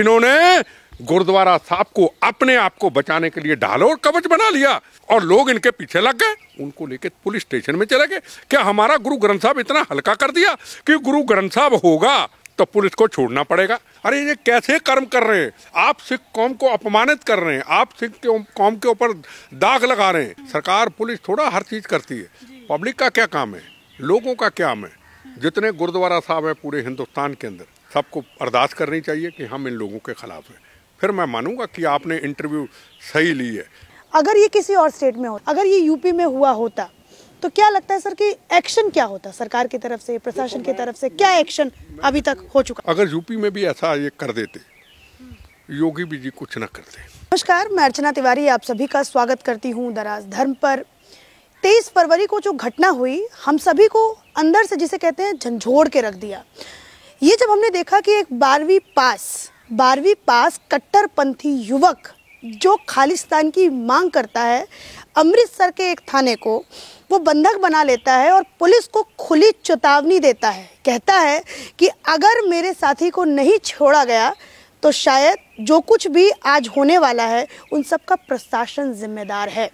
इन्होंने गुरुद्वारा साहब को अपने आप को बचाने के लिए ढाल और कवच बना लिया और लोग इनके पीछे लग गए उनको लेके पुलिस स्टेशन में चले गए क्या हमारा गुरु ग्रंथ साहब इतना हल्का कर दिया कि गुरु ग्रंथ साहब होगा तो पुलिस को छोड़ना पड़ेगा अरे ये कैसे कर्म कर रहे हैं आप सिख कौम को अपमानित कर रहे हैं आप सिख के कौम के ऊपर दाग लगा रहे हैं सरकार पुलिस थोड़ा हर चीज़ करती है पब्लिक का क्या काम है लोगों का क्या काम है जितने गुरुद्वारा साहब है पूरे हिंदुस्तान के अंदर सबको अरदास करनी चाहिए कि हम इन लोगों के ख़िलाफ़ हैं फिर मैं मानूंगा कि आपने इंटरव्यू सही ली है अगर ये किसी और स्टेट में हो अगर ये यूपी में हुआ होता तो क्या लगता है सर कि एक्शन क्या होता सरकार की तरफ से प्रशासन की तरफ से क्या एक्शन अभी तक हो चुका अगर यूपी में भी ऐसा ये कर देते योगी भी जी कुछ ना करते नमस्कार मैं अर्चना तिवारी आप सभी का स्वागत करती हूँ दराज धर्म पर तेईस फरवरी को जो घटना हुई हम सभी को अंदर से जिसे कहते हैं झंझोड़ के रख दिया ये जब हमने देखा कि एक बारहवीं पास बारहवीं पास कट्टरपंथी युवक जो खालिस्तान की मांग करता है अमृतसर के एक थाने को वो बंधक बना लेता है और पुलिस को खुली चेतावनी देता है कहता है कि अगर मेरे साथी को नहीं छोड़ा गया तो शायद जो कुछ भी आज होने वाला है उन सब का प्रशासन जिम्मेदार है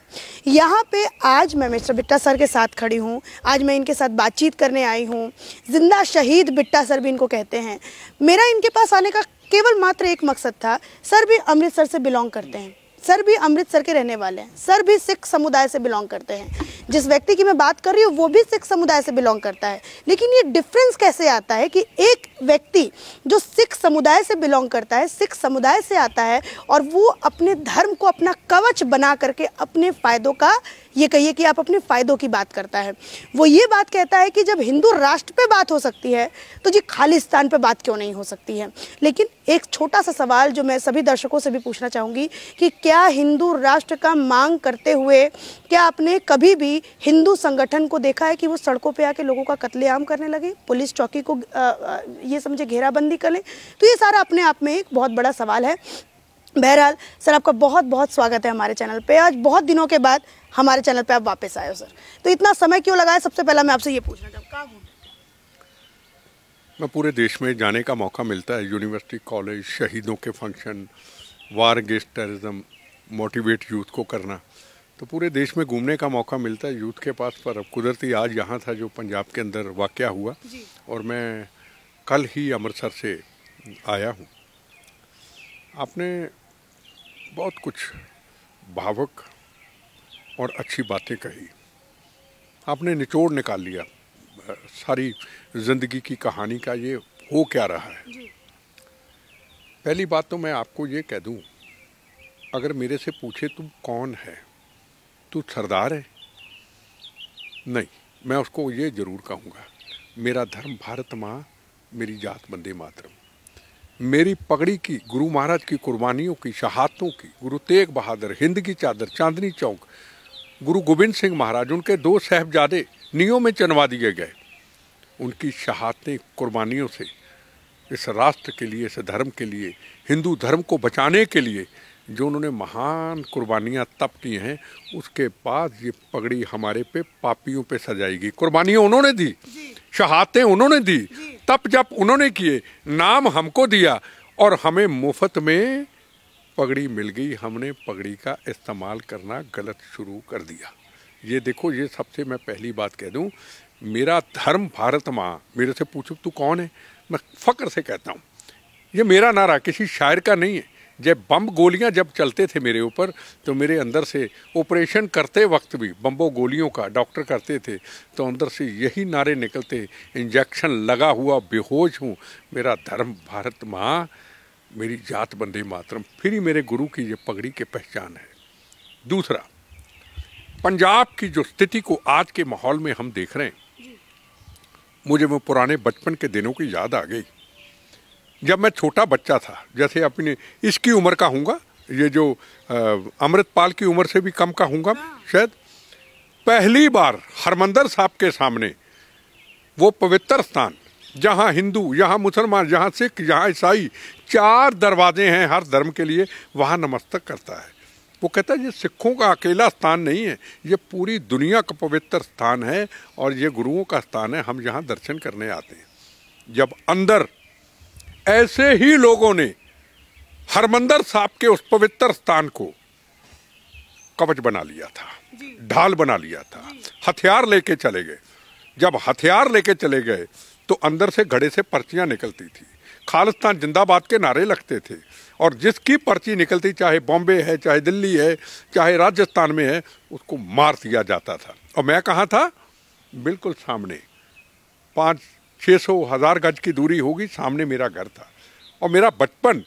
यहाँ पे आज मैं मिस्टर बिट्टा सर के साथ खड़ी हूँ आज मैं इनके साथ बातचीत करने आई हूँ जिंदा शहीद बिट्टा सर भी इनको कहते हैं मेरा इनके पास आने का केवल मात्र एक मकसद था सर भी अमृतसर से बिलोंग करते हैं सर भी अमृतसर के रहने वाले हैं सर भी सिख समुदाय से बिलोंग करते हैं जिस व्यक्ति की मैं बात कर रही हूँ वो भी सिख समुदाय से बिलोंग करता है लेकिन ये डिफरेंस कैसे आता है कि एक व्यक्ति जो सिख समुदाय से बिलोंग करता है सिख समुदाय से आता है और वो अपने धर्म को अपना कवच बना करके अपने फ़ायदों का ये कहिए कि आप अपने फ़ायदों की बात करता है वो ये बात कहता है कि जब हिंदू राष्ट्र पे बात हो सकती है तो जी खालिस्तान पे बात क्यों नहीं हो सकती है लेकिन एक छोटा सा सवाल जो मैं सभी दर्शकों से भी पूछना चाहूँगी कि क्या हिंदू राष्ट्र का मांग करते हुए क्या आपने कभी भी हिंदू संगठन को देखा है कि वो सड़कों पर आके लोगों का कत्लेआम करने लगे पुलिस चौकी को आ, आ, ये समझे घेराबंदी कर लें तो ये सारा अपने आप में एक बहुत बड़ा सवाल है बहरहाल सर आपका बहुत बहुत स्वागत है हमारे चैनल पे आज बहुत दिनों के बाद हमारे चैनल पे आप वापस आए हो सर तो इतना समय क्यों लगाया सबसे पहला मैं आपसे ये पूछना चाहूँगा मैं पूरे देश में जाने का मौका मिलता है यूनिवर्सिटी कॉलेज शहीदों के function war against terrorism motivate youth को करना तो पूरे देश में घूमने का मौका मिलता है यूथ के पास पर अब कुदरती आज यहाँ था जो पंजाब के अंदर वाक़ हुआ और मैं कल ही अमृतसर से आया हूँ आपने बहुत कुछ भावक और अच्छी बातें कही आपने निचोड़ निकाल लिया सारी ज़िंदगी की कहानी का ये हो क्या रहा है पहली बात तो मैं आपको ये कह दूं अगर मेरे से पूछे तुम कौन है तू सरदार है नहीं मैं उसको ये ज़रूर कहूँगा मेरा धर्म भारत माँ मेरी जात बंदे मातरम मेरी पगड़ी की गुरु महाराज की कुर्बानियों की शहादतों की गुरु तेग बहादुर हिंद की चादर चांदनी चौक गुरु गोबिंद सिंह महाराज उनके दो साहबजादे नियो में चनवा दिए गए उनकी शहादतें कुर्बानियों से इस राष्ट्र के लिए इस धर्म के लिए हिंदू धर्म को बचाने के लिए जो उन्होंने महान कुर्बानियाँ तप की हैं उसके बाद ये पगड़ी हमारे पे पापियों पे सजाई गई कुर्बानियाँ उन्होंने दी शहादतें उन्होंने दी तप जब उन्होंने किए नाम हमको दिया और हमें मुफ्त में पगड़ी मिल गई हमने पगड़ी का इस्तेमाल करना गलत शुरू कर दिया ये देखो ये सबसे मैं पहली बात कह दूँ मेरा धर्म भारत माँ मेरे से पूछो तू कौन है मैं फ़क्र से कहता हूँ ये मेरा नारा किसी शायर का नहीं है जब बम गोलियां जब चलते थे मेरे ऊपर तो मेरे अंदर से ऑपरेशन करते वक्त भी बम्बो गोलियों का डॉक्टर करते थे तो अंदर से यही नारे निकलते इंजेक्शन लगा हुआ बेहोश हूँ मेरा धर्म भारत माँ मेरी जात बंदे मातरम फिर ही मेरे गुरु की ये पगड़ी के पहचान है दूसरा पंजाब की जो स्थिति को आज के माहौल में हम देख रहे हैं मुझे वो पुराने बचपन के दिनों की याद आ गई जब मैं छोटा बच्चा था जैसे अपनी इसकी उम्र का हूँगा ये जो अमृतपाल की उम्र से भी कम का हूँगा हाँ। शायद पहली बार हरमंदर साहब के सामने वो पवित्र स्थान जहाँ हिंदू यहाँ मुसलमान जहाँ सिख जहाँ ईसाई चार दरवाजे हैं हर धर्म के लिए वहाँ नमस्तक करता है वो कहता है ये सिखों का अकेला स्थान नहीं है ये पूरी दुनिया का पवित्र स्थान है और ये गुरुओं का स्थान है हम यहाँ दर्शन करने आते हैं जब अंदर ऐसे ही लोगों ने हरमंदर साहब के उस पवित्र स्थान को कवच बना लिया था ढाल बना लिया था हथियार लेके चले गए जब हथियार लेके चले गए तो अंदर से घड़े से पर्चियां निकलती थी खालिस्तान जिंदाबाद के नारे लगते थे और जिसकी पर्ची निकलती चाहे बॉम्बे है चाहे दिल्ली है चाहे राजस्थान में है उसको मार दिया जाता था और मैं कहाँ था बिल्कुल सामने पाँच छः सौ हज़ार गज की दूरी होगी सामने मेरा घर था और मेरा बचपन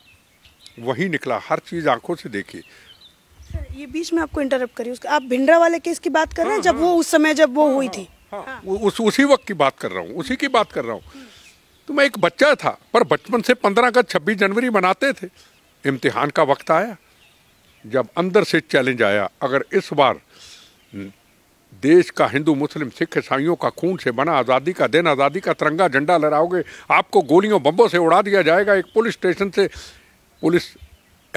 वहीं निकला हर चीज़ आंखों से देखी ये बीच में आपको इंटरप्ट करी उसका आप भिंडरा वाले केस की बात कर रहे हैं हाँ, जब वो हाँ। उस समय जब वो हाँ, हुई हाँ, थी हाँ, हाँ, उस उसी वक्त की बात कर रहा हूँ उसी की बात कर रहा हूँ हम्म। तो मैं एक बच्चा था पर बचपन से पंद्रह अगस्त छब्बीस जनवरी मनाते थे इम्तिहान का वक्त आया जब अंदर से चैलेंज आया अगर इस बार हम्म, देश का हिंदू मुस्लिम सिख ईसाइयों का खून से बना आज़ादी का दिन आज़ादी का तिरंगा झंडा लहराओगे आपको गोलियों बम्बों से उड़ा दिया जाएगा एक पुलिस स्टेशन से पुलिस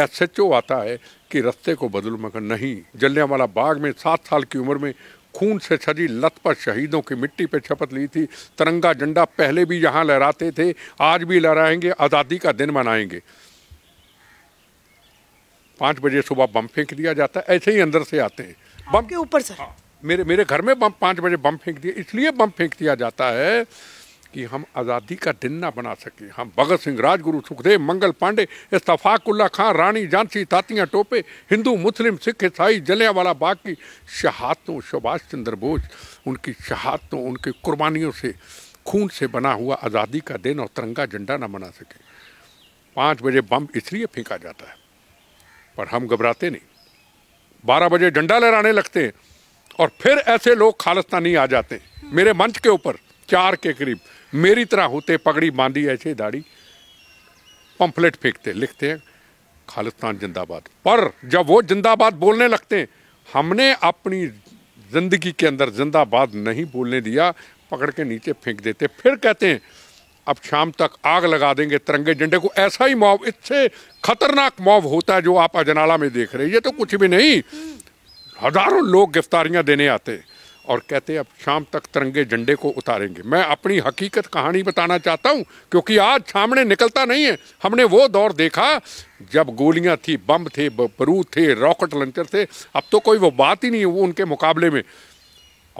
एस एच ओ आता है कि रस्ते को बदल मगर नहीं वाला बाग में सात साल की उम्र में खून से सजी लत पर शहीदों की मिट्टी पर शपथ ली थी तिरंगा झंडा पहले भी यहाँ लहराते थे आज भी लहराएंगे आज़ादी का दिन मनाएंगे पाँच बजे सुबह बम फेंक दिया जाता है ऐसे ही अंदर से आते हैं बम के ऊपर सर हाँ। मेरे मेरे घर में बम पाँच बजे बम फेंक दिया इसलिए बम फेंक दिया जाता है कि हम आज़ादी का दिन ना बना सके हम भगत सिंह राजगुरु सुखदेव मंगल पांडे इस्तफाकुल्ला खां रानी झांसी तातियाँ टोपे हिंदू मुस्लिम सिख ईसाई जलियावाला बाग की शहादतों सुभाष चंद्र बोस उनकी शहादतों उनकी कुर्बानियों से खून से बना हुआ आज़ादी का दिन और तिरंगा झंडा ना बना सके पाँच बजे बम इसलिए फेंका जाता है पर हम घबराते नहीं बारह बजे झंडा लहराने लगते हैं और फिर ऐसे लोग खालिस्तानी आ जाते हैं मेरे मंच के ऊपर चार के करीब मेरी तरह होते पगड़ी बांधी ऐसे दाढ़ी पंफलेट फेंकते लिखते हैं खालिस्तान जिंदाबाद पर जब वो जिंदाबाद बोलने लगते हैं हमने अपनी ज़िंदगी के अंदर जिंदाबाद नहीं बोलने दिया पकड़ के नीचे फेंक देते फिर कहते हैं अब शाम तक आग लगा देंगे तिरंगे झंडे को ऐसा ही मॉब इससे खतरनाक मॉब होता है जो आप अजनाला में देख रहे हैं ये तो कुछ भी नहीं हज़ारों लोग गिरफ्तारियां देने आते और कहते अब शाम तक तिरंगे झंडे को उतारेंगे मैं अपनी हकीकत कहानी बताना चाहता हूँ क्योंकि आज सामने निकलता नहीं है हमने वो दौर देखा जब गोलियाँ थी बम थे बरूद थे रॉकेट लंचर थे अब तो कोई वो बात ही नहीं है वो उनके मुकाबले में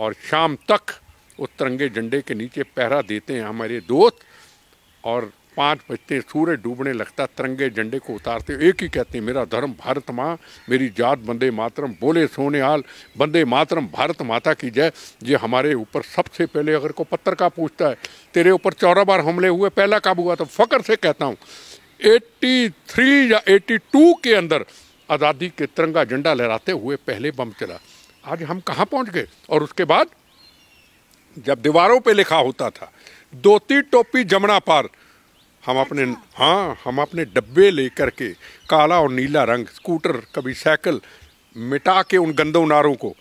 और शाम तक वो तिरंगे झंडे के नीचे पहरा देते हैं हमारे दोस्त और पाँच बजते सूर्य डूबने लगता तिरंगे झंडे को उतारते एक ही कहते मेरा धर्म भारत माँ मेरी जात बंदे मातरम बोले सोने आल बंदे मातरम भारत माता की जय ये हमारे ऊपर सबसे पहले अगर को पत्थर का पूछता है तेरे ऊपर चौरा बार हमले हुए पहला काबू हुआ तो फख्र से कहता हूँ थ्री या टू के अंदर आज़ादी के तिरंगा झंडा लहराते हुए पहले बम चला आज हम कहाँ पहुँच गए और उसके बाद जब दीवारों पे लिखा होता था दोती टोपी जमुना पार हम अपने हाँ हम अपने डब्बे ले करके काला और नीला रंग स्कूटर कभी साइकिल मिटा के उन गंदों नारों को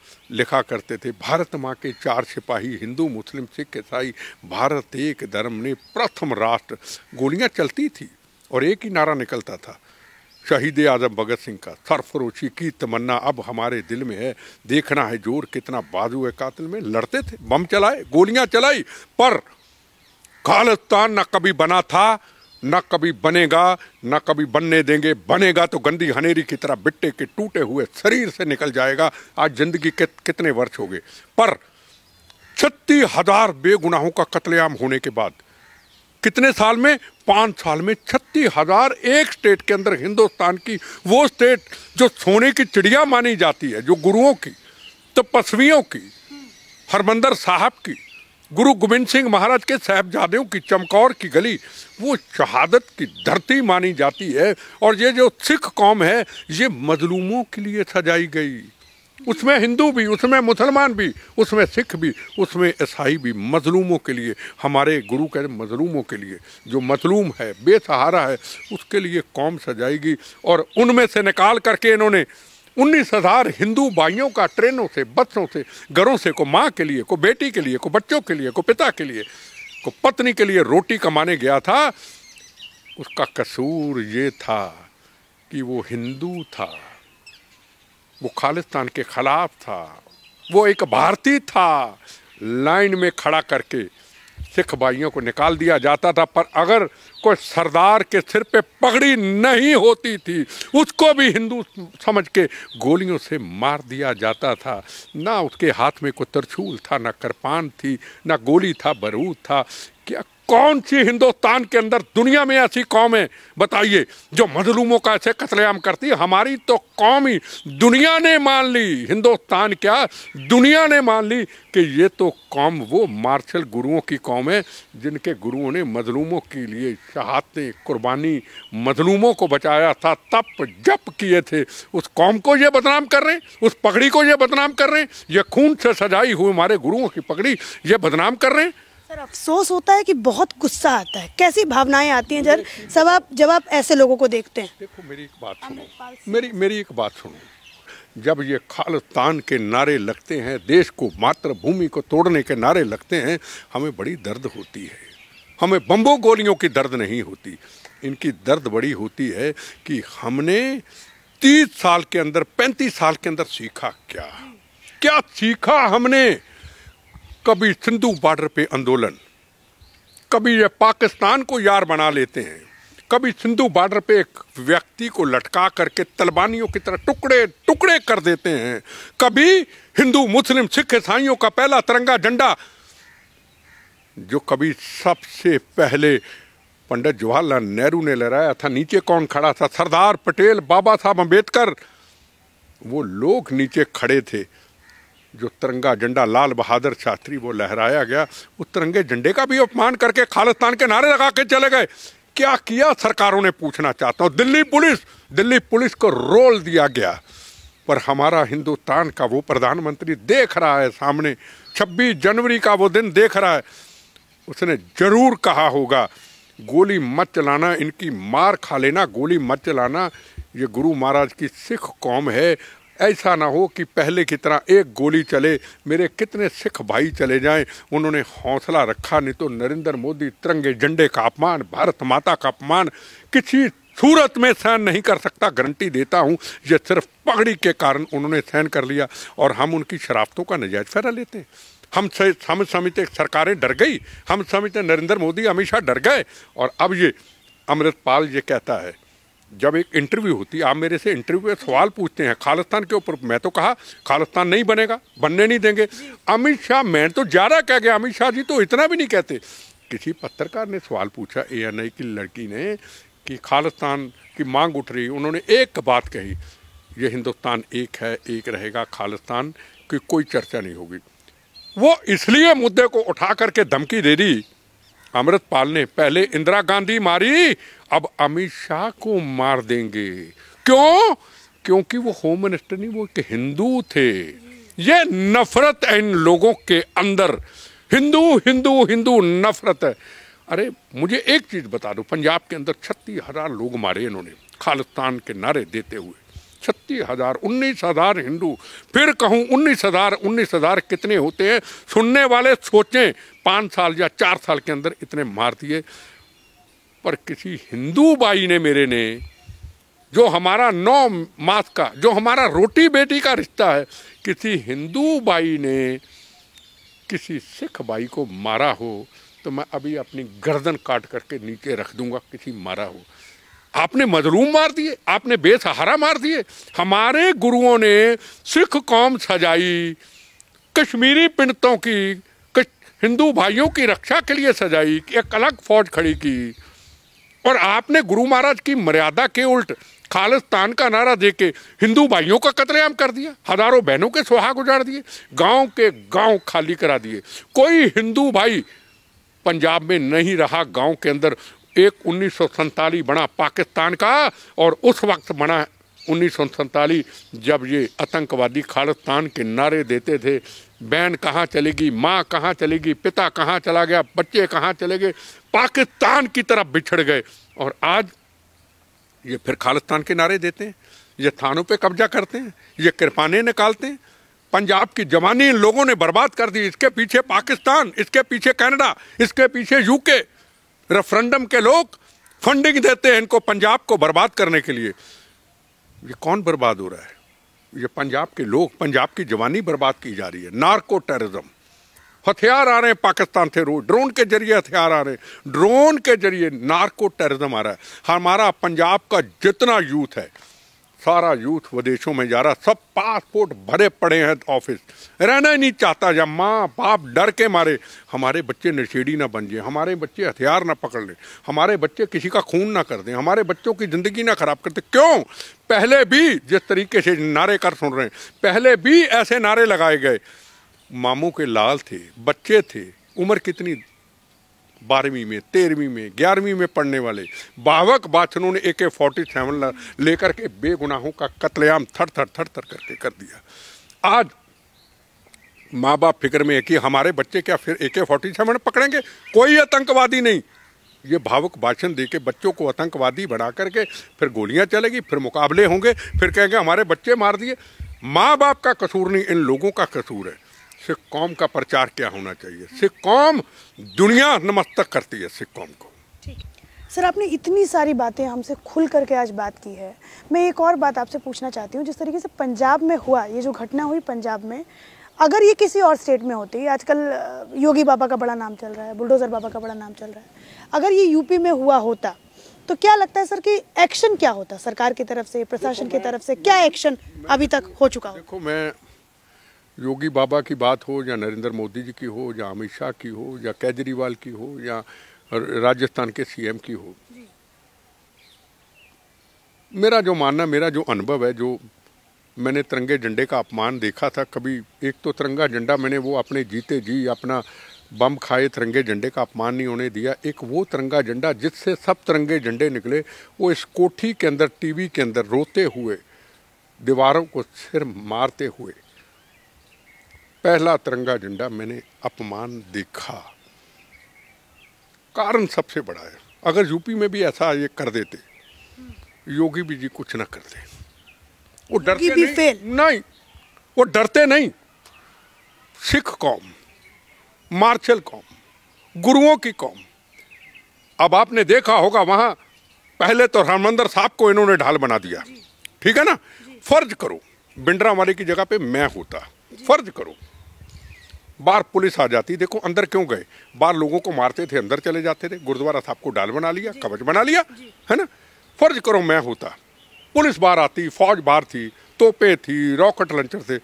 लिखा करते थे भारत माँ के चार सिपाही हिंदू मुस्लिम सिख ईसाई भारत एक धर्म ने प्रथम राष्ट्र गोलियाँ चलती थी और एक ही नारा निकलता था शहीद आजम भगत सिंह का सरफरोशी की तमन्ना अब हमारे दिल में है देखना है जोर कितना बाजू है कातिल में लड़ते थे बम चलाए गोलियां चलाई पर खालिस्तान न कभी बना था न कभी बनेगा न कभी बनने देंगे बनेगा तो गंदी हनेरी की तरह बिट्टे के टूटे हुए शरीर से निकल जाएगा आज जिंदगी के कितने वर्ष हो गए पर छत्तीस हजार बेगुनाहों का कत्लेआम होने के बाद कितने साल में पाँच साल में छत्तीस हजार एक स्टेट के अंदर हिंदुस्तान की वो स्टेट जो सोने की चिड़िया मानी जाती है जो गुरुओं की तपस्वियों की हरमंदर साहब की गुरु गोविंद सिंह महाराज के साहबजादों की चमकौर की गली वो शहादत की धरती मानी जाती है और ये जो सिख कौम है ये मजलूमों के लिए सजाई गई उसमें हिंदू भी उसमें मुसलमान भी उसमें सिख भी उसमें ईसाई भी मजलूमों के लिए हमारे गुरु कह मजलूमों के लिए जो मजलूम है बेसहारा है उसके लिए कौम सजाएगी और उनमें से निकाल करके इन्होंने उन्नीस हजार हिंदू भाइयों का ट्रेनों से बसों से घरों से को माँ के लिए को बेटी के लिए को बच्चों के लिए को पिता के लिए को पत्नी के लिए रोटी कमाने गया था उसका कसूर ये था कि वो हिंदू था वो खालिस्तान के खिलाफ था वो एक भारतीय था लाइन में खड़ा करके सिख भाइयों को निकाल दिया जाता था पर अगर कोई सरदार के सिर पे पगड़ी नहीं होती थी उसको भी हिंदू समझ के गोलियों से मार दिया जाता था ना उसके हाथ में कोई तरछूल था ना कृपान थी ना गोली था बरूद था क्या कौन सी हिंदुस्तान के अंदर दुनिया में ऐसी कौम है बताइए जो मजलूमों का ऐसे कतलेआम करती हमारी तो कौम ही दुनिया ने मान ली हिंदुस्तान क्या दुनिया ने मान ली कि ये तो कौम वो मार्शल गुरुओं की कौम है जिनके गुरुओं ने मजलूमों के लिए शहादतें कुर्बानी मजलूमों को बचाया था तप जप किए थे उस कौम को ये बदनाम कर रहे हैं उस पगड़ी को ये बदनाम कर रहे हैं ये खून से सजाई हुई हमारे गुरुओं की पगड़ी ये बदनाम कर रहे हैं सर अफसोस होता है कि बहुत गुस्सा आता है कैसी भावनाएं आती हैं जर सब आप जब आप ऐसे लोगों को देखते हैं देखो मेरी एक बात सुनो मेरी मेरी एक बात सुनो जब ये खालिस्तान के नारे लगते हैं देश को मातृभूमि को तोड़ने के नारे लगते हैं हमें बड़ी दर्द होती है हमें बम्बो गोलियों की दर्द नहीं होती इनकी दर्द बड़ी होती है कि हमने तीस साल के अंदर पैंतीस साल के अंदर सीखा क्या क्या सीखा हमने कभी सिंधु बॉर्डर पे आंदोलन कभी ये पाकिस्तान को यार बना लेते हैं कभी सिंधु बॉर्डर पे एक व्यक्ति को लटका करके तलबानियों की तरह टुकड़े टुकड़े कर देते हैं कभी हिंदू मुस्लिम सिख ईसाइयों का पहला तिरंगा झंडा जो कभी सबसे पहले पंडित जवाहरलाल नेहरू ने लहराया था नीचे कौन खड़ा था सरदार पटेल बाबा साहब अम्बेडकर वो लोग नीचे खड़े थे जो तिरंगा झंडा लाल बहादुर शास्त्री वो लहराया गया उस तिरंगे झंडे का भी अपमान करके खालिस्तान के नारे लगा के चले गए क्या किया सरकारों ने पूछना चाहता हूँ दिल्ली पुलिस दिल्ली पुलिस को रोल दिया गया पर हमारा हिंदुस्तान का वो प्रधानमंत्री देख रहा है सामने 26 जनवरी का वो दिन देख रहा है उसने जरूर कहा होगा गोली मत चलाना इनकी मार खा लेना गोली मत चलाना ये गुरु महाराज की सिख कौम है ऐसा ना हो कि पहले की तरह एक गोली चले मेरे कितने सिख भाई चले जाएं उन्होंने हौसला रखा नहीं तो नरेंद्र मोदी तिरंगे झंडे का अपमान भारत माता का अपमान किसी सूरत में सहन नहीं कर सकता गारंटी देता हूँ ये सिर्फ पगड़ी के कारण उन्होंने सहन कर लिया और हम उनकी शराफतों का नजायज़ फहरा लेते हैं हम से, हम समित सरकारें डर गई हम समित नरेंद्र मोदी हमेशा डर गए और अब ये अमृतपाल ये कहता है जब एक इंटरव्यू होती आप मेरे से इंटरव्यू में सवाल पूछते हैं खालिस्तान के ऊपर मैं तो कहा खालिस्तान नहीं बनेगा बनने नहीं देंगे अमित शाह मैं तो ज़्यादा कह गया अमित शाह जी तो इतना भी नहीं कहते किसी पत्रकार ने सवाल पूछा ए एन आई की लड़की ने कि खालिस्तान की मांग उठ रही उन्होंने एक बात कही ये हिंदुस्तान एक है एक रहेगा खालिस्तान की कोई चर्चा नहीं होगी वो इसलिए मुद्दे को उठा करके धमकी दे दी अमृतपाल ने पहले इंदिरा गांधी मारी अब अमित शाह को मार देंगे क्यों क्योंकि वो होम मिनिस्टर नहीं वो एक हिंदू थे ये नफरत है इन लोगों के अंदर हिंदू हिंदू हिंदू नफरत है अरे मुझे एक चीज़ बता दो पंजाब के अंदर छत्तीस हज़ार लोग मारे इन्होंने खालिस्तान के नारे देते हुए छत्तीस हज़ार उन्नीस हज़ार हिंदू फिर कहूं उन्नीस हज़ार उन्नीस हज़ार कितने होते हैं सुनने वाले सोचें पाँच साल या चार साल के अंदर इतने मार दिए पर किसी हिंदू बाई ने मेरे ने जो हमारा नौ मास का जो हमारा रोटी बेटी का रिश्ता है किसी हिंदू बाई ने किसी सिख बाई को मारा हो तो मैं अभी अपनी गर्दन काट करके नीचे रख दूंगा किसी मारा हो आपने मजलूम मार दिए आपने बेसहारा मार दिए हमारे गुरुओं ने सिख कौम सजाई कश्मीरी पिंडतों की हिंदू भाइयों की रक्षा के लिए सजाई एक अलग फौज खड़ी की और आपने गुरु महाराज की मर्यादा के उल्ट खालिस्तान का नारा दे के हिंदू भाइयों का कतलेआम कर दिया हजारों बहनों के सुहाग उजाड़ दिए गांव के गांव खाली करा दिए कोई हिंदू भाई पंजाब में नहीं रहा गांव के अंदर एक उन्नीस बना पाकिस्तान का और उस वक्त बना उन्नीस जब ये आतंकवादी खालिस्तान के नारे देते थे बहन कहाँ चलेगी माँ कहाँ चलेगी पिता कहाँ चला गया बच्चे कहाँ चले गए पाकिस्तान की तरफ बिछड़ गए और आज ये फिर खालिस्तान के नारे देते हैं ये थानों पे कब्जा करते हैं ये कृपाने निकालते हैं पंजाब की जवानी इन लोगों ने बर्बाद कर दी इसके पीछे पाकिस्तान इसके पीछे कनाडा इसके पीछे यूके रेफरेंडम के लोग फंडिंग देते हैं इनको पंजाब को बर्बाद करने के लिए ये कौन बर्बाद हो रहा है ये पंजाब के लोग पंजाब की जवानी बर्बाद की जा रही है नार्को टेररिज्म हथियार आ रहे हैं पाकिस्तान से रोज ड्रोन के जरिए हथियार आ रहे हैं ड्रोन के जरिए नार्को टेररिज्म आ रहा है हमारा पंजाब का जितना यूथ है सारा यूथ विदेशों में जा रहा सब पासपोर्ट भरे पड़े हैं तो ऑफिस रहना ही नहीं चाहता जब माँ बाप डर के मारे हमारे बच्चे नशेड़ी ना बन जाए हमारे बच्चे हथियार ना पकड़ लें हमारे बच्चे किसी का खून ना कर दें हमारे बच्चों की ज़िंदगी ना ख़राब करते क्यों पहले भी जिस तरीके से नारे कर सुन रहे हैं पहले भी ऐसे नारे लगाए गए मामों के लाल थे बच्चे थे उम्र कितनी बारहवीं में तेरहवीं में ग्यारहवीं में पढ़ने वाले बावक बाथनों ने ए के फोर्टी सेवन लेकर के बेगुनाहों का कत्लेआम थर थर थर थर करके कर दिया आज माँ बाप फिक्र में है कि हमारे बच्चे क्या फिर ए के फोर्टी सेवन पकड़ेंगे कोई आतंकवादी नहीं ये भावुक भाषण दे के बच्चों को आतंकवादी बना करके फिर गोलियां चलेगी फिर मुकाबले होंगे फिर कहेंगे हमारे बच्चे मार दिए माँ बाप का कसूर नहीं इन लोगों का कसूर है सिख कौम का प्रचार क्या होना चाहिए सिख कौम दुनिया नमस्तक करती है सिख कौम को सर आपने इतनी सारी बातें हमसे खुल करके आज बात की है मैं एक और बात आपसे पूछना चाहती हूँ जिस तरीके से पंजाब में हुआ ये जो घटना हुई पंजाब में अगर ये किसी और स्टेट में होती आजकल योगी बाबा का बड़ा नाम चल रहा है बुलडोज़र बाबा का बड़ा नाम चल रहा है अगर ये यूपी में हुआ होता तो क्या लगता है सर कि एक्शन क्या होता सरकार की तरफ से प्रशासन की तरफ से क्या एक्शन अभी तक हो चुका देखो मैं योगी बाबा की बात हो या नरेंद्र मोदी जी की हो या अमित शाह की हो या केजरीवाल की हो या राजस्थान के सीएम की हो मेरा जो मानना मेरा जो अनुभव है जो मैंने तिरंगे झंडे का अपमान देखा था कभी एक तो तिरंगा झंडा मैंने वो अपने जीते जी अपना बम खाए तिरंगे झंडे का अपमान नहीं होने दिया एक वो तिरंगा झंडा जिससे सब तिरंगे झंडे निकले वो इस कोठी के अंदर टीवी के अंदर रोते हुए दीवारों को सिर मारते हुए पहला तिरंगा झंडा मैंने अपमान देखा कारण सबसे बड़ा है अगर यूपी में भी ऐसा ये कर देते योगी भी जी कुछ ना करते वो डरते नहीं, फेल। नहीं वो डरते नहीं सिख कौम मार्शल कौम गुरुओं की कौम अब आपने देखा होगा वहां पहले तो हरमंदर साहब को इन्होंने ढाल बना दिया ठीक है ना फर्ज करो बिंडरा वाले की जगह पे मैं होता फर्ज करो बाहर पुलिस आ जाती देखो अंदर क्यों गए बाहर लोगों को मारते थे अंदर चले जाते थे गुरुद्वारा साहब को डाल बना लिया कवच बना लिया है ना फर्ज करो मैं होता पुलिस बाहर आती फौज बाहर थी तोपे थी रॉकेट लंचर थे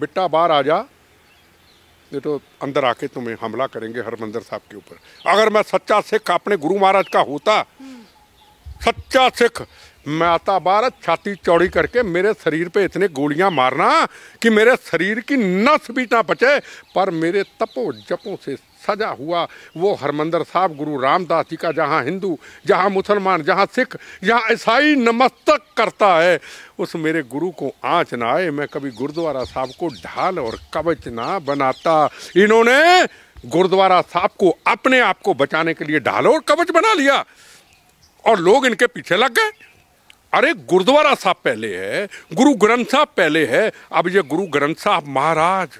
बेटा बाहर आ जा नहीं तो अंदर आके तुम्हें हमला करेंगे हरमंदर साहब के ऊपर अगर मैं सच्चा सिख अपने गुरु महाराज का होता हम्म। सच्चा सिख माता बार छाती चौड़ी करके मेरे शरीर पे इतने गोलियां मारना कि मेरे शरीर की नस भी ना बचे पर मेरे तपो जपों से सजा हुआ वो हरमंदर साहब गुरु रामदास जी का जहाँ हिंदू जहाँ मुसलमान जहाँ सिख जहाँ ईसाई नमस्तक करता है उस मेरे गुरु को आँच ना आए मैं कभी गुरुद्वारा साहब को ढाल और कवच ना बनाता इन्होंने गुरुद्वारा साहब को अपने आप को बचाने के लिए ढाल और कवच बना लिया और लोग इनके पीछे लग गए अरे गुरुद्वारा साहब पहले है गुरु ग्रंथ साहब पहले है अब ये गुरु ग्रंथ साहब महाराज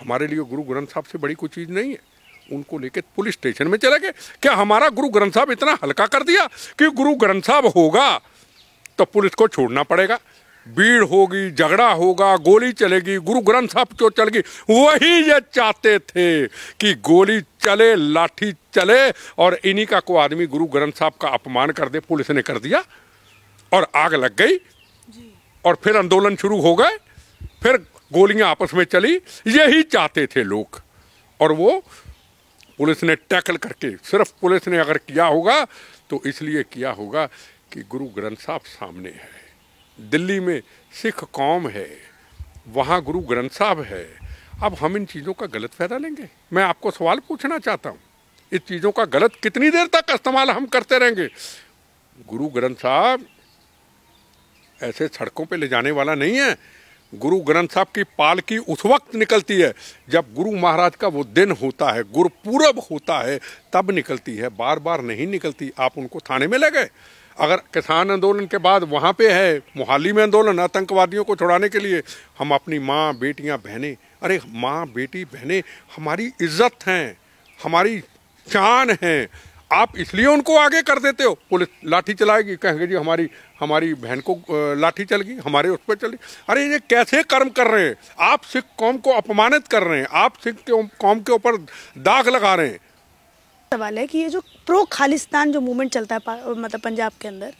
हमारे लिए गुरु ग्रंथ साहब से बड़ी कोई चीज़ नहीं है उनको लेके पुलिस स्टेशन में चले गए क्या हमारा गुरु ग्रंथ साहब इतना हल्का कर दिया कि गुरु ग्रंथ साहब होगा तो पुलिस को छोड़ना पड़ेगा भीड़ होगी झगड़ा होगा गोली चलेगी गुरु ग्रंथ साहब क्यों गई वही ये चाहते थे कि गोली चले लाठी चले और इन्हीं का कोई आदमी गुरु ग्रंथ साहब का अपमान कर दे पुलिस ने कर दिया और आग लग गई और फिर आंदोलन शुरू हो गए फिर गोलियां आपस में चली यही चाहते थे लोग और वो पुलिस ने टैकल करके सिर्फ पुलिस ने अगर किया होगा तो इसलिए किया होगा कि गुरु ग्रंथ साहब सामने है दिल्ली में सिख कौम है वहाँ गुरु ग्रंथ साहब है अब हम इन चीज़ों का गलत फ़ायदा लेंगे मैं आपको सवाल पूछना चाहता हूँ इस चीज़ों का गलत कितनी देर तक इस्तेमाल हम करते रहेंगे गुरु ग्रंथ साहब ऐसे सड़कों पे ले जाने वाला नहीं है गुरु ग्रंथ साहब की पालकी उस वक्त निकलती है जब गुरु महाराज का वो दिन होता है गुरुपूरब होता है तब निकलती है बार बार नहीं निकलती आप उनको थाने में ले गए अगर किसान आंदोलन के बाद वहाँ पे है मोहाली में आंदोलन आतंकवादियों को छुड़ाने के लिए हम अपनी माँ बेटियाँ बहनें अरे माँ बेटी बहनें हमारी इज्जत हैं हमारी शान हैं आप इसलिए उनको आगे कर देते हो पुलिस लाठी चलाएगी कहेंगे जी हमारी हमारी बहन को लाठी चल गई हमारे उस पर चल गई अरे ये कैसे कर्म कर रहे हैं आप सिख कौम को अपमानित कर रहे हैं आप सिख के कौम के ऊपर दाग लगा रहे हैं सवाल है कि ये जो प्रो खालिस्तान जो मूवमेंट चलता है मतलब पंजाब के अंदर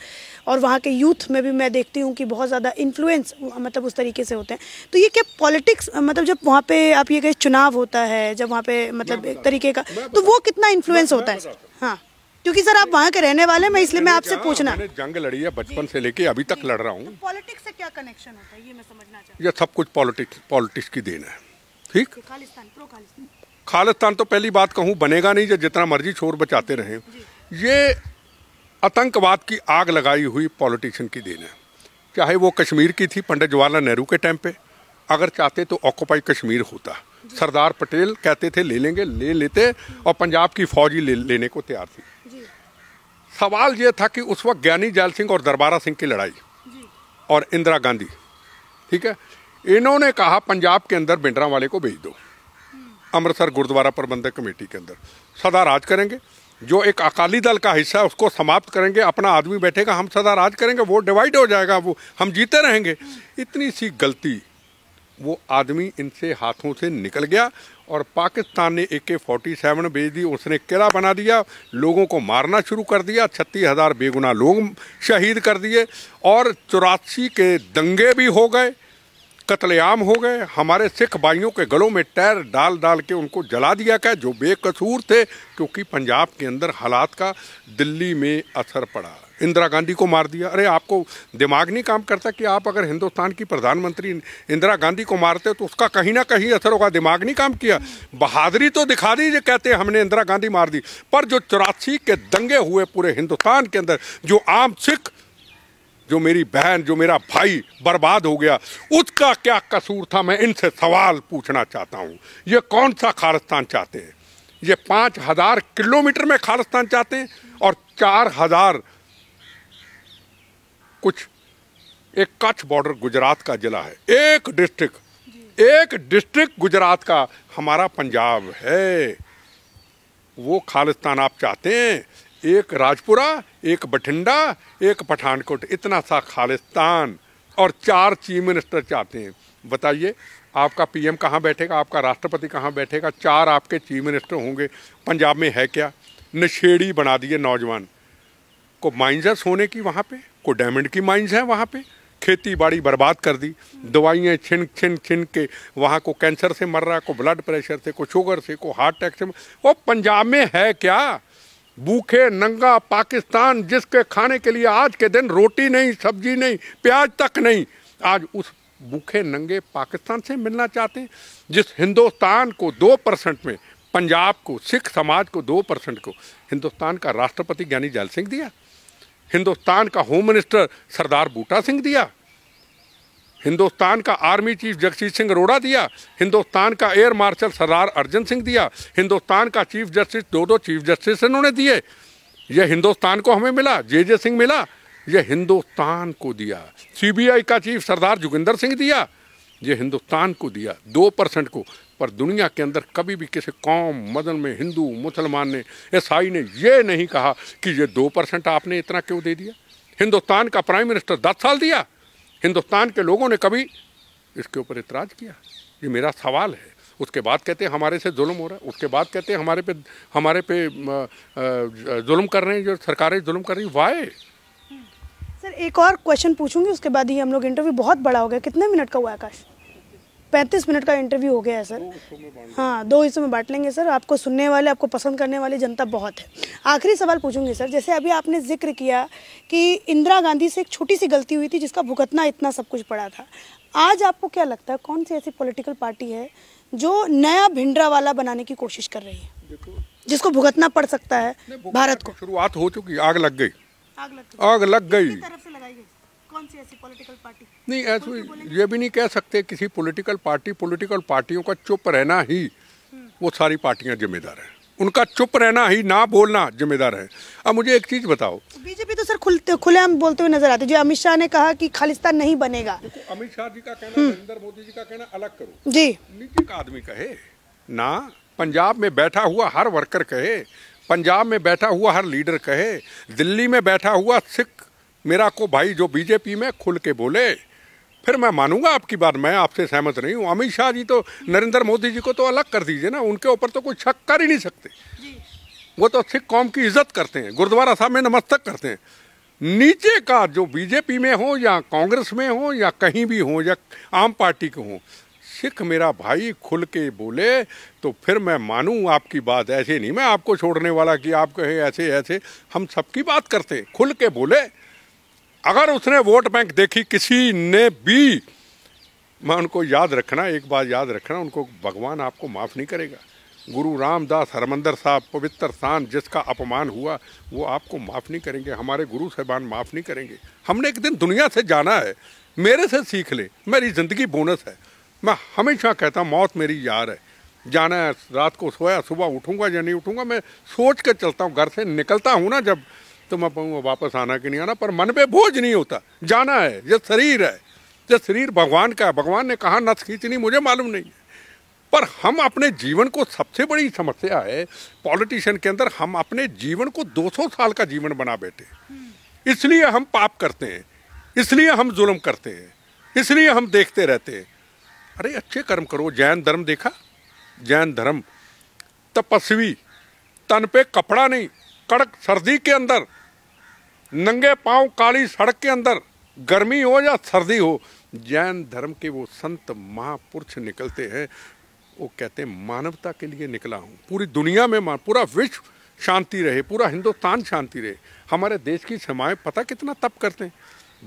और वहाँ के यूथ में भी मैं देखती हूँ कि बहुत ज़्यादा इन्फ्लुएंस मतलब उस तरीके से होते हैं तो ये क्या पॉलिटिक्स मतलब जब वहाँ पे आप ये कहीं चुनाव होता है जब वहाँ पे मतलब एक तरीके का तो वो कितना इन्फ्लुएंस होता है हाँ क्योंकि सर आप वहाँ के रहने वाले मैं इसलिए मैं आपसे पूछना मैंने जंग लड़ी है बचपन से लेके अभी तक लड़ रहा हूँ तो पॉलिटिक्स से क्या कनेक्शन होता है ये मैं समझना सब कुछ पॉलिटिक्स पॉलिटिक्स की देन है ठीक तो खालिस्तान प्रो खालिस्तान खालिस्तान तो पहली बात कहूँ बनेगा नहीं जब जितना मर्जी छोर बचाते रहे ये आतंकवाद की आग लगाई हुई पॉलिटिशियन की देन है चाहे वो कश्मीर की थी पंडित जवाहरलाल नेहरू के टाइम पे अगर चाहते तो ऑक्यूपाई कश्मीर होता सरदार पटेल कहते थे ले लेंगे ले लेते और पंजाब की ही ले लेने को तैयार थी सवाल ये था कि उस वक्त ज्ञानी जैल सिंह और दरबारा सिंह की लड़ाई और इंदिरा गांधी ठीक है इन्होंने कहा पंजाब के अंदर बिंडरा वाले को भेज दो हम्म। अमृतसर गुरुद्वारा प्रबंधक कमेटी के अंदर सदा राज करेंगे जो एक अकाली दल का हिस्सा है उसको समाप्त करेंगे अपना आदमी बैठेगा हम सदा राज करेंगे वो डिवाइड हो जाएगा वो हम जीते रहेंगे हम्म। इतनी सी गलती वो आदमी इनसे हाथों से निकल गया और पाकिस्तान ने ए के फोर्टी सेवन भेज दी उसने किला बना दिया लोगों को मारना शुरू कर दिया छत्तीस हज़ार बेगुना लोग शहीद कर दिए और चौरासी के दंगे भी हो गए कतलेआम हो गए हमारे सिख भाइयों के गलों में टैर डाल डाल के उनको जला दिया गया जो बेकसूर थे क्योंकि पंजाब के अंदर हालात का दिल्ली में असर पड़ा इंदिरा गांधी को मार दिया अरे आपको दिमाग नहीं काम करता कि आप अगर हिंदुस्तान की प्रधानमंत्री इंदिरा गांधी को मारते तो उसका कहीं ना कहीं असर होगा दिमाग नहीं काम किया बहादुरी तो दिखा दी कहते हमने इंदिरा गांधी मार दी पर जो चौरासी के दंगे हुए पूरे हिंदुस्तान के अंदर जो आम सिख जो मेरी बहन जो मेरा भाई बर्बाद हो गया उसका क्या कसूर था मैं इनसे सवाल पूछना चाहता हूँ ये कौन सा खालिस्तान चाहते हैं ये पाँच हज़ार किलोमीटर में खालिस्तान चाहते हैं और चार हज़ार कुछ एक कच्छ बॉर्डर गुजरात का जिला है एक डिस्ट्रिक्ट एक डिस्ट्रिक्ट गुजरात का हमारा पंजाब है वो खालिस्तान आप चाहते हैं एक राजपुरा एक बठिंडा एक पठानकोट इतना सा खालिस्तान और चार चीफ मिनिस्टर चाहते हैं बताइए आपका पीएम कहाँ बैठेगा आपका राष्ट्रपति कहाँ बैठेगा चार आपके चीफ मिनिस्टर होंगे पंजाब में है क्या नशेड़ी बना दिए नौजवान को माइंजर्स होने की वहाँ पर को डायमंड की माइंस है वहाँ पे खेती बाड़ी बर्बाद कर दी दवाइयाँ छिन छिन छिन के वहाँ को कैंसर से मर रहा को ब्लड प्रेशर से को शुगर से को हार्ट अटैक से वो पंजाब में है क्या भूखे नंगा पाकिस्तान जिसके खाने के लिए आज के दिन रोटी नहीं सब्जी नहीं प्याज तक नहीं आज उस भूखे नंगे पाकिस्तान से मिलना चाहते हैं जिस हिंदुस्तान को दो परसेंट में पंजाब को सिख समाज को दो परसेंट को हिंदुस्तान का राष्ट्रपति ज्ञानी जल सिंह दिया हिंदुस्तान का होम मिनिस्टर सरदार बूटा सिंह दिया हिंदुस्तान का आर्मी चीफ जगजीत सिंह अरोड़ा दिया हिंदुस्तान का एयर मार्शल सरदार अर्जन सिंह दिया हिंदुस्तान का चीफ जस्टिस दो दो चीफ जस्टिस इन्होंने दिए यह हिंदुस्तान को हमें मिला जे जे सिंह मिला यह हिंदुस्तान को दिया सीबीआई का चीफ सरदार जोगिंदर सिंह दिया ये हिंदुस्तान को दिया दो परसेंट को पर दुनिया के अंदर कभी भी किसी कौम मदन में हिंदू मुसलमान ने ईसाई ने ये नहीं कहा कि ये दो परसेंट आपने इतना क्यों दे दिया हिंदुस्तान का प्राइम मिनिस्टर दस साल दिया हिंदुस्तान के लोगों ने कभी इसके ऊपर इतराज़ किया ये मेरा सवाल है उसके बाद कहते हैं हमारे से जुल्म हो रहा है उसके बाद कहते हैं हमारे पे हमारे पे जुल्म कर रहे हैं जो सरकारें जुल्म कर रही वाए सर एक और क्वेश्चन पूछूंगी उसके बाद ही हम लोग इंटरव्यू बहुत बड़ा हो गया कितने मिनट का हुआ आकाश पैंतीस मिनट का इंटरव्यू हो गया है सर हाँ दो हिस्सों में बांट लेंगे सर आपको सुनने वाले आपको पसंद करने वाले जनता बहुत है आखिरी सवाल पूछूंगी सर जैसे अभी आपने जिक्र किया कि इंदिरा गांधी से एक छोटी सी गलती हुई थी जिसका भुगतना इतना सब कुछ पड़ा था आज आपको क्या लगता है कौन सी ऐसी पोलिटिकल पार्टी है जो नया भिंडरा वाला बनाने की कोशिश कर रही है जिसको भुगतना पड़ सकता है भारत को शुरुआत हो चुकी आग लग गई आग लग गई आग लग गई कौन सी ऐसी पॉलिटिकल पार्टी नहीं ऐसे ये भी नहीं कह सकते किसी पॉलिटिकल पार्टी पॉलिटिकल पार्टियों का चुप रहना ही हम्म। वो सारी पार्टियां जिम्मेदार हैं उनका चुप रहना ही ना बोलना जिम्मेदार है अब मुझे एक चीज बताओ बीजेपी तो सर खुलते खुले हम बोलते हुए नजर आते जो अमित शाह ने कहा कि खालिस्तान नहीं बनेगा तो अमित शाह जी का कहना हम्म। नरेंद्र मोदी जी का कहना अलग करो जी नीचे का आदमी कहे ना पंजाब में बैठा हुआ हर वर्कर कहे पंजाब में बैठा हुआ हर लीडर कहे दिल्ली में बैठा हुआ सिख मेरा को भाई जो बीजेपी में खुल के बोले फिर मैं मानूंगा आपकी बात मैं आपसे सहमत नहीं हूँ अमित शाह जी तो नरेंद्र मोदी जी को तो अलग कर दीजिए ना उनके ऊपर तो कोई शक कर ही नहीं सकते वो तो सिख कौम की इज्जत करते हैं गुरुद्वारा साहब में नमस्तक करते हैं नीचे का जो बीजेपी में हो या कांग्रेस में हो या कहीं भी हो या आम पार्टी के हों सिख मेरा भाई खुल के बोले तो फिर मैं मानूँ आपकी बात ऐसे नहीं मैं आपको छोड़ने वाला कि आप कहे ऐसे ऐसे हम सबकी बात करते खुल के बोले अगर उसने वोट बैंक देखी किसी ने भी मैं उनको याद रखना एक बात याद रखना उनको भगवान आपको माफ़ नहीं करेगा गुरु रामदास हरमंदर साहब पवित्र स्थान जिसका अपमान हुआ वो आपको माफ़ नहीं करेंगे हमारे गुरु साहबान माफ़ नहीं करेंगे हमने एक दिन दुनिया से जाना है मेरे से सीख ले मेरी ज़िंदगी बोनस है मैं हमेशा कहता मौत मेरी यार है जाना है रात को सोया सुबह उठूँगा या नहीं उठूँगा मैं सोच कर चलता हूँ घर से निकलता हूँ ना जब तो मैं पाऊँगा वापस आना कि नहीं आना पर मन पे बोझ नहीं होता जाना है जब शरीर है ये शरीर भगवान का है भगवान ने कहा नस खींचनी मुझे मालूम नहीं है पर हम अपने जीवन को सबसे बड़ी समस्या है पॉलिटिशियन के अंदर हम अपने जीवन को 200 साल का जीवन बना बैठे इसलिए हम पाप करते हैं इसलिए हम जुल्म करते हैं इसलिए हम देखते रहते हैं अरे अच्छे कर्म करो जैन धर्म देखा जैन धर्म तपस्वी तन पे कपड़ा नहीं कड़क सर्दी के अंदर नंगे पांव काली सड़क के अंदर गर्मी हो या सर्दी हो जैन धर्म के वो संत महापुरुष निकलते हैं वो कहते हैं मानवता के लिए निकला हूँ पूरी दुनिया में मान पूरा विश्व शांति रहे पूरा हिंदुस्तान शांति रहे हमारे देश की सीमाएं पता कितना तप करते हैं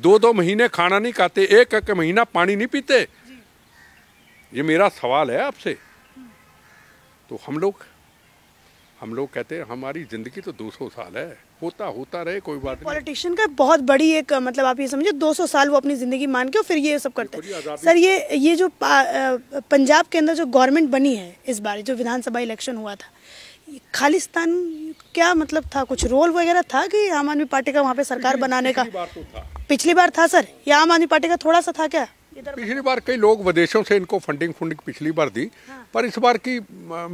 दो दो महीने खाना नहीं खाते एक एक महीना पानी नहीं पीते ये मेरा सवाल है आपसे तो हम लोग हम लोग कहते हैं हमारी ज़िंदगी तो 200 साल है होता होता रहे कोई बात नहीं पॉलिटिशियन का बहुत बड़ी एक मतलब आप ये समझे 200 साल वो अपनी ज़िंदगी मान के और फिर ये सब करते हैं सर ये ये जो पंजाब के अंदर जो गवर्नमेंट बनी है इस बार जो विधानसभा इलेक्शन हुआ था खालिस्तान क्या मतलब था कुछ रोल वगैरह था कि आम आदमी पार्टी का वहाँ पे सरकार बनाने का तो पिछली बार था सर या आम आदमी पार्टी का थोड़ा सा था क्या पिछली बार कई लोग विदेशों से इनको फंडिंग फंडिंग पिछली बार दी हाँ। पर इस बार की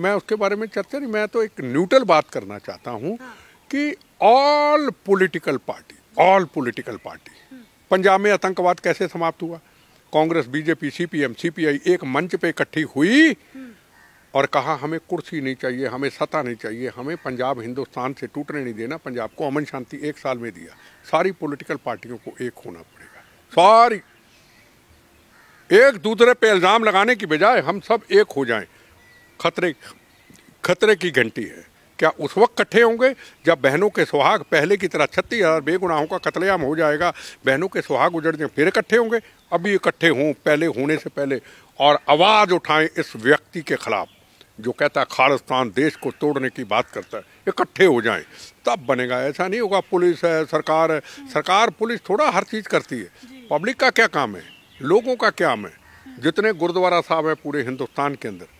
मैं उसके बारे में चर्चा नहीं मैं तो एक न्यूट्रल बात करना चाहता हूँ हाँ। कि all political party all political party Punjab में आतंकवाद कैसे समाप्त हुआ कांग्रेस बीजेपी सीपीएम सीपीआई एक मंच पे इकट्ठी हुई और कहा हमें कुर्सी नहीं चाहिए हमें सता नहीं चाहिए हमें पंजाब हिंदुस्तान से टूटने नहीं देना पंजाब को अमन शांति एक साल में दिया सारी पॉलिटिकल पार्टियों को एक होना पड़ेगा सारी एक दूसरे पे इल्ज़ाम लगाने की बजाय हम सब एक हो जाएं खतरे खतरे की घंटी है क्या उस वक्त इकट्ठे होंगे जब बहनों के सुहाग पहले की तरह छत्तीस हज़ार बेगुनाहों का कतलेआम हो जाएगा बहनों के सुहाग उजड़ जाए फिर इकट्ठे होंगे अभी इकट्ठे हों पहले होने से पहले और आवाज़ उठाएं इस व्यक्ति के ख़िलाफ़ जो कहता है खालिस्तान देश को तोड़ने की बात करता है इकट्ठे हो जाएं तब बनेगा ऐसा नहीं होगा पुलिस है सरकार है सरकार पुलिस थोड़ा हर चीज़ करती है पब्लिक का क्या काम है लोगों का क्या काम है जितने गुरुद्वारा साहब हैं पूरे हिंदुस्तान के अंदर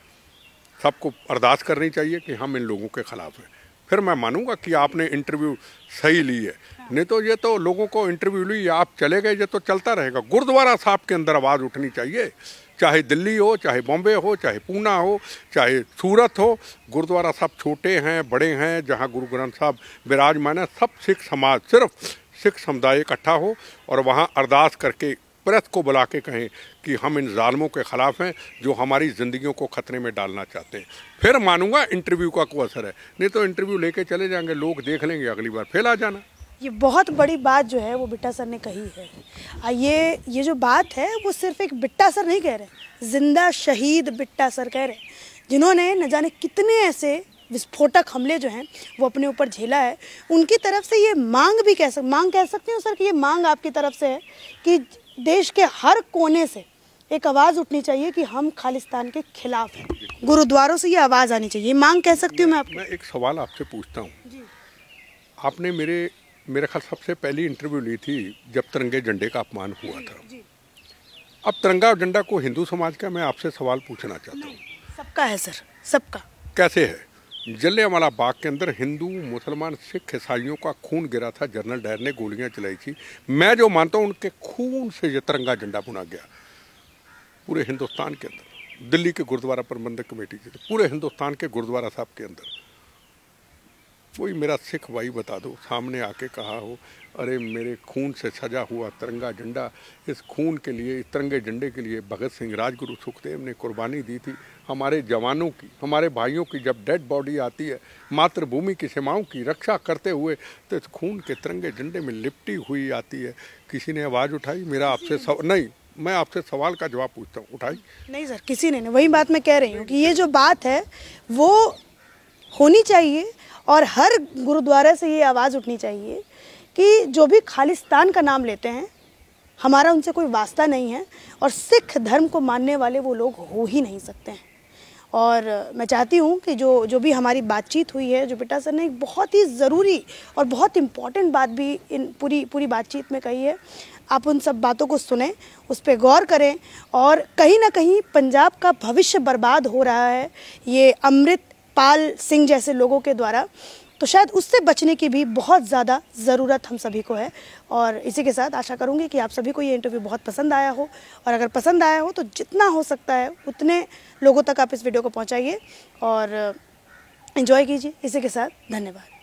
सबको अरदास करनी चाहिए कि हम इन लोगों के ख़िलाफ़ हैं फिर मैं मानूंगा कि आपने इंटरव्यू सही ली है हाँ। नहीं तो ये तो लोगों को इंटरव्यू ली आप चले गए ये तो चलता रहेगा गुरुद्वारा साहब के अंदर आवाज़ उठनी चाहिए चाहे दिल्ली हो चाहे बॉम्बे हो चाहे पूना हो चाहे सूरत हो गुरुद्वारा साहब छोटे हैं बड़े हैं जहाँ गुरु ग्रंथ साहब विराजमान है सब सिख समाज सिर्फ सिख समुदाय इकट्ठा हो और वहाँ अरदास करके प्रेस को बुला के कहें कि हम इन जालमों के ख़िलाफ़ हैं जो हमारी ज़िंदगियों को ख़तरे में डालना चाहते हैं फिर मानूंगा इंटरव्यू का कोई असर है नहीं तो इंटरव्यू लेके चले जाएंगे लोग देख लेंगे अगली बार फिर आ जाना ये बहुत बड़ी बात जो है वो बिट्टा सर ने कही है ये ये जो बात है वो सिर्फ एक बिट्टा सर नहीं कह रहे जिंदा शहीद बिट्टा सर कह रहे जिन्होंने न जाने कितने ऐसे विस्फोटक हमले जो हैं वो अपने ऊपर झेला है उनकी तरफ से ये मांग भी कह सक मांग कह सकते हो सर कि ये मांग आपकी तरफ से है कि देश के हर कोने से एक आवाज़ उठनी चाहिए कि हम खालिस्तान के खिलाफ हैं गुरुद्वारों से ये आवाज़ आनी चाहिए मांग कह सकती हूँ मैं, मैं एक सवाल आपसे पूछता हूँ आपने मेरे मेरे ख्याल सबसे पहली इंटरव्यू ली थी जब तिरंगे झंडे का अपमान हुआ था अब तिरंगा झंडा को हिंदू समाज का मैं आपसे सवाल पूछना चाहता हूँ सबका है सर सबका कैसे है वाला बाग के अंदर हिंदू मुसलमान सिख ईसाइयों का खून गिरा था जनरल डायर ने गोलियां चलाई थी मैं जो मानता हूँ उनके खून से यह तिरंगा झंडा बुना गया पूरे हिंदुस्तान के अंदर दिल्ली के गुरुद्वारा प्रबंधक कमेटी के पूरे हिंदुस्तान के गुरुद्वारा साहब के अंदर कोई मेरा सिख भाई बता दो सामने आके कहा हो अरे मेरे खून से सजा हुआ तिरंगा झंडा इस खून के लिए इस तिरंगे झंडे के लिए भगत सिंह राजगुरु सुखदेव ने कुर्बानी दी थी हमारे जवानों की हमारे भाइयों की जब डेड बॉडी आती है मातृभूमि की सीमाओं की रक्षा करते हुए तो इस खून के तिरंगे झंडे में लिपटी हुई आती है किसी ने आवाज़ उठाई मेरा आपसे सब नहीं मैं आपसे सवाल का जवाब पूछता हूँ उठाई नहीं सर किसी ने नहीं वही बात मैं कह रही हूँ कि ये जो बात है वो होनी चाहिए और हर गुरुद्वारा से ये आवाज़ उठनी चाहिए कि जो भी खालिस्तान का नाम लेते हैं हमारा उनसे कोई वास्ता नहीं है और सिख धर्म को मानने वाले वो लोग हो ही नहीं सकते हैं और मैं चाहती हूँ कि जो जो भी हमारी बातचीत हुई है जुपिटा सर ने एक बहुत ही ज़रूरी और बहुत इम्पॉर्टेंट बात भी इन पूरी पूरी बातचीत में कही है आप उन सब बातों को सुने उस पर गौर करें और कहीं ना कहीं पंजाब का भविष्य बर्बाद हो रहा है ये अमृत पाल सिंह जैसे लोगों के द्वारा तो शायद उससे बचने की भी बहुत ज़्यादा ज़रूरत हम सभी को है और इसी के साथ आशा करूँगी कि आप सभी को ये इंटरव्यू बहुत पसंद आया हो और अगर पसंद आया हो तो जितना हो सकता है उतने लोगों तक आप इस वीडियो को पहुँचाइए और इन्जॉय कीजिए इसी के साथ धन्यवाद